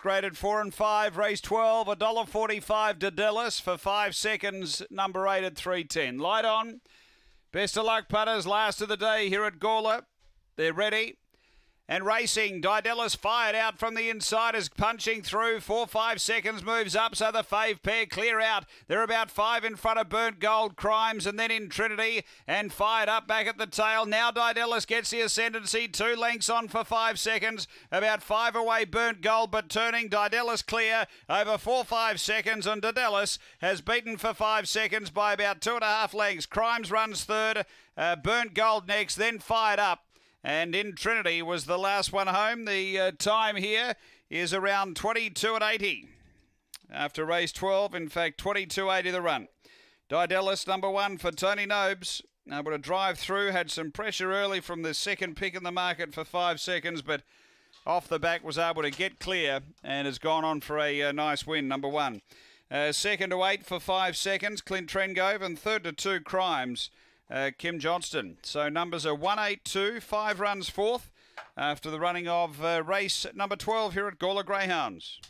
Graded four and five, race 12, $1.45 to Dillis for five seconds, number eight at 310. Light on. Best of luck, putters. Last of the day here at Gawler. They're ready and racing. Didella's fired out from the inside is punching through. Four, five seconds moves up, so the fave pair clear out. They're about five in front of Burnt Gold Crimes and then in Trinity and fired up back at the tail. Now Didella's gets the ascendancy. Two lengths on for five seconds. About five away, Burnt Gold, but turning. Didella's clear over four, five seconds, and Didella's has beaten for five seconds by about two and a half lengths. Crimes runs third. Uh, burnt Gold next, then fired up. And in Trinity was the last one home. The uh, time here is around 22 and 80 after race 12. In fact, 22 80 the run. Didellis number one for Tony Nobes. Able to drive through, had some pressure early from the second pick in the market for five seconds, but off the back was able to get clear and has gone on for a uh, nice win, number one. Uh, second to eight for five seconds, Clint Trengove, and third to two crimes uh, Kim Johnston. So numbers are 182, five runs fourth after the running of uh, race number 12 here at Gawler Greyhounds.